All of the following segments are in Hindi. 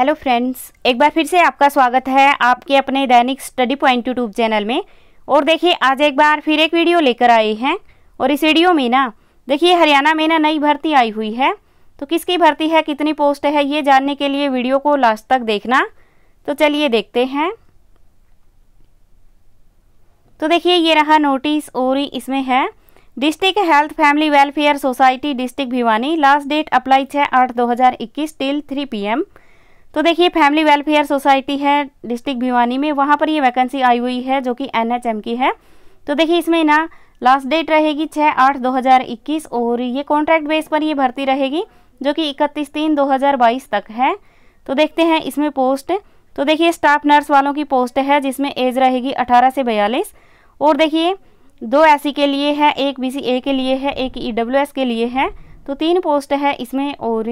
हेलो फ्रेंड्स एक बार फिर से आपका स्वागत है आपके अपने दैनिक स्टडी पॉइंट यूट्यूब चैनल में और देखिए आज एक बार फिर एक वीडियो लेकर आए हैं और इस वीडियो में ना देखिए हरियाणा में ना नई भर्ती आई हुई है तो किसकी भर्ती है कितनी पोस्ट है ये जानने के लिए वीडियो को लास्ट तक देखना तो चलिए देखते हैं तो देखिए ये रहा नोटिस और इसमें है district health family welfare society district Bhiwani last date apply छः आठ दो हज़ार इक्कीस टिल थ्री पी एम तो देखिए फैमिली वेलफेयर सोसाइटी है डिस्ट्रिक्ट भिवानी में वहाँ पर ये वैकेंसी आई हुई है जो कि एनएचएम की है तो देखिए इसमें ना लास्ट डेट रहेगी छः आठ दो हज़ार इक्कीस और ये कॉन्ट्रैक्ट बेस पर ये भर्ती रहेगी जो कि इकतीस तीन दो हज़ार बाईस तक है तो देखते हैं इसमें पोस्ट तो देखिए स्टाफ नर्स वालों की पोस्ट है जिसमें एज रहेगी अठारह से बयालीस और देखिए दो ए के लिए है एक बी के लिए है एक ई e के लिए है तो तीन पोस्ट है इसमें और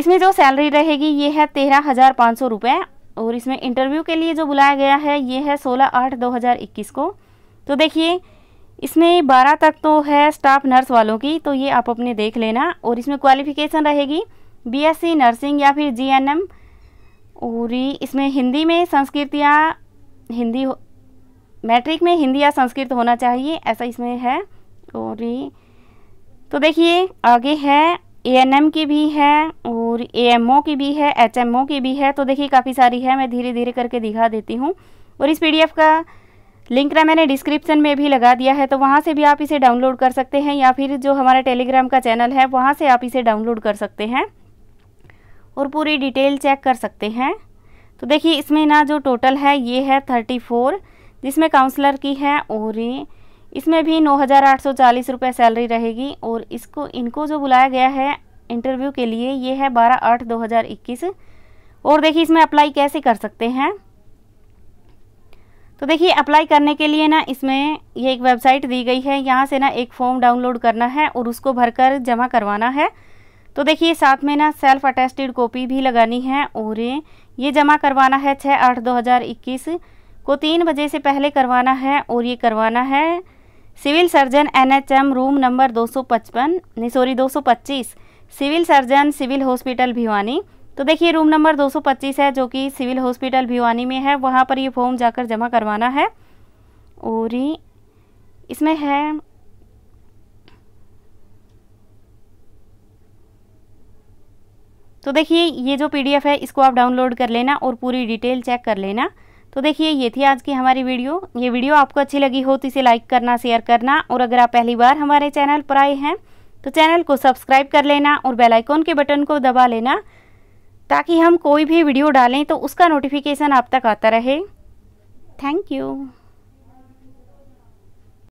इसमें जो सैलरी रहेगी ये है तेरह हज़ार पाँच सौ रुपये और इसमें इंटरव्यू के लिए जो बुलाया गया है ये है सोलह आठ दो हज़ार इक्कीस को तो देखिए इसमें बारह तक तो है स्टाफ नर्स वालों की तो ये आप अपने देख लेना और इसमें क्वालिफ़िकेशन रहेगी बीएससी नर्सिंग या फिर जीएनएम और इसमें हिंदी में संस्कृत या हिंदी मैट्रिक में हिंदी या संस्कृत होना चाहिए ऐसा इसमें है और तो देखिए आगे है एएनएम की भी है और और ओ की भी है ओ की भी है तो देखिए काफ़ी सारी है मैं धीरे धीरे करके दिखा देती हूँ और इस एफ का लिंक ना मैंने डिस्क्रिप्शन में भी लगा दिया है तो वहाँ से भी आप इसे डाउनलोड कर सकते हैं या फिर जो हमारा टेलीग्राम का चैनल है वहाँ से आप इसे डाउनलोड कर सकते हैं और पूरी डिटेल चेक कर सकते हैं तो देखिए इसमें ना जो टोटल है ये है थर्टी फोर जिसमें काउंसलर की है और इसमें भी नौ हज़ार आठ सौ चालीस रुपये सैलरी रहेगी और इसको इनको जो बुलाया गया है इंटरव्यू के लिए ये है बारह आठ दो हज़ार इक्कीस और देखिए इसमें अप्लाई कैसे कर सकते हैं तो देखिए अप्लाई करने के लिए ना इसमें ये एक वेबसाइट दी गई है यहाँ से ना एक फॉर्म डाउनलोड करना है और उसको भरकर जमा करवाना है तो देखिए साथ में ना सेल्फ अटेस्टेड कॉपी भी लगानी है और ये जमा करवाना है छः आठ दो हज़ार इक्कीस को तीन बजे से पहले करवाना है और ये करवाना है civil surgeon NHM room number 255 नहीं sorry 225 civil surgeon civil hospital Bhiwani तो देखिए रूम नंबर 225 है जो कि सिविल हॉस्पिटल भिवानी में है वहाँ पर ये फॉर्म जाकर जमा करवाना है और इसमें है तो देखिए ये जो पीडीएफ है इसको आप डाउनलोड कर लेना और पूरी डिटेल चेक कर लेना तो देखिए ये थी आज की हमारी वीडियो ये वीडियो आपको अच्छी लगी हो तो इसे लाइक करना शेयर करना और अगर आप पहली बार हमारे चैनल पर आए हैं तो चैनल को सब्सक्राइब कर लेना और बेल आइकॉन के बटन को दबा लेना ताकि हम कोई भी वीडियो डालें तो उसका नोटिफिकेशन आप तक आता रहे थैंक यू